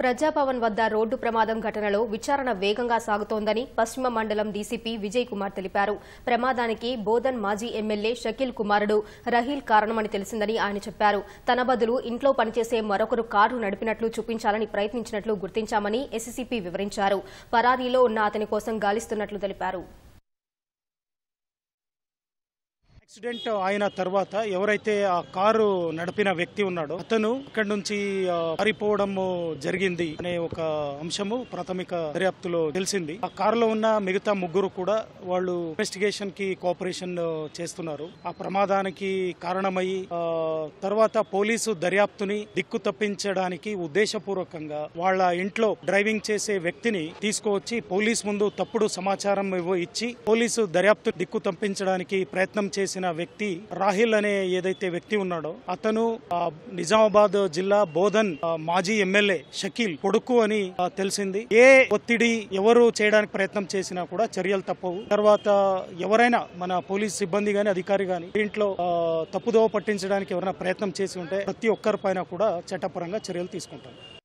ప్రజాభవన్ వద్ద రోడ్డు ప్రమాదం ఘటనలో విచారణ వేగంగా సాగుతోందని పశ్చిమ మండలం డీసీపీ విజయ్ కుమార్ తెలిపారు ప్రమాదానికి బోధన్ మాజీ ఎమ్మెల్యే షకీల్ కుమారుడు రహీల్ కారణమని తెలిసిందని ఆయన చెప్పారు తన బదులు ఇంట్లో పనిచేసే మరొకరు కారు నడిపినట్లు చూపించాలని ప్రయత్నించినట్లు గుర్తించామని ఎస్సీసీపీ వివరించారు పరారీలో ఉన్న అతని కోసం గాలిస్తున్నట్లు తెలిపారు యాక్సిడెంట్ అయిన తర్వాత ఎవరైతే ఆ కారు నడిపిన వ్యక్తి ఉన్నాడో అతను ఇక్కడ నుంచి పారిపోవడం జరిగింది అనే ఒక అంశము ప్రాథమిక దర్యాప్తులో తెలిసింది ఆ కారులో ఉన్న మిగతా ముగ్గురు కూడా వాళ్ళు ఇన్వెస్టిగేషన్ కి కోఆపరేషన్ చేస్తున్నారు ఆ ప్రమాదానికి కారణమై తర్వాత పోలీసు దర్యాప్తుని దిక్కు తప్పించడానికి ఉద్దేశపూర్వకంగా వాళ్ళ ఇంట్లో డ్రైవింగ్ చేసే వ్యక్తిని తీసుకువచ్చి పోలీసు ముందు తప్పుడు సమాచారం ఇచ్చి పోలీసు దర్యాప్తు దిక్కు తప్పించడానికి ప్రయత్నం చేసి చేసిన వ్యక్తి రాహిల్ అనే ఏదైతే వ్యక్తి ఉన్నాడో అతను నిజామాబాద్ జిల్లా బోధన్ మాజీ ఎమ్మెల్యే షకీల్ కొడుకు అని తెలిసింది ఏ ఒత్తిడి ఎవరు చేయడానికి ప్రయత్నం చేసినా కూడా చర్యలు తప్పవు తర్వాత ఎవరైనా మన పోలీస్ సిబ్బంది గాని అధికారి గాని దీంట్లో తప్పుదోవ పట్టించడానికి ఎవరైనా ప్రయత్నం చేసి ఉంటే ప్రతి ఒక్కరి పైన కూడా చట్టపరంగా చర్యలు తీసుకుంటారు